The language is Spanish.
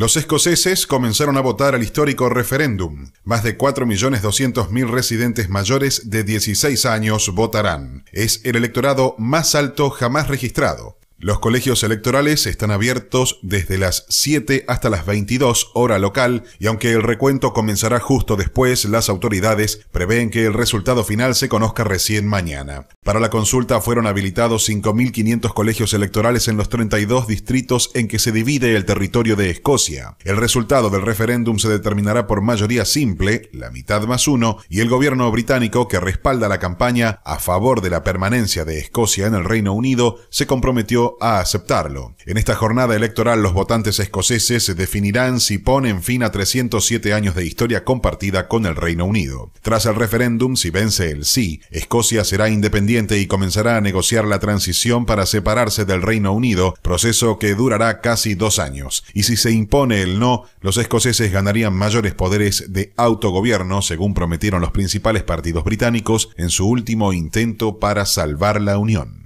Los escoceses comenzaron a votar al histórico referéndum. Más de 4.200.000 residentes mayores de 16 años votarán. Es el electorado más alto jamás registrado. Los colegios electorales están abiertos desde las 7 hasta las 22 hora local y aunque el recuento comenzará justo después, las autoridades prevén que el resultado final se conozca recién mañana. Para la consulta fueron habilitados 5.500 colegios electorales en los 32 distritos en que se divide el territorio de Escocia. El resultado del referéndum se determinará por mayoría simple, la mitad más uno, y el gobierno británico que respalda la campaña a favor de la permanencia de Escocia en el Reino Unido se comprometió a aceptarlo. En esta jornada electoral los votantes escoceses definirán si ponen fin a 307 años de historia compartida con el Reino Unido. Tras el referéndum, si vence el sí, Escocia será independiente y comenzará a negociar la transición para separarse del Reino Unido, proceso que durará casi dos años. Y si se impone el no, los escoceses ganarían mayores poderes de autogobierno, según prometieron los principales partidos británicos en su último intento para salvar la Unión.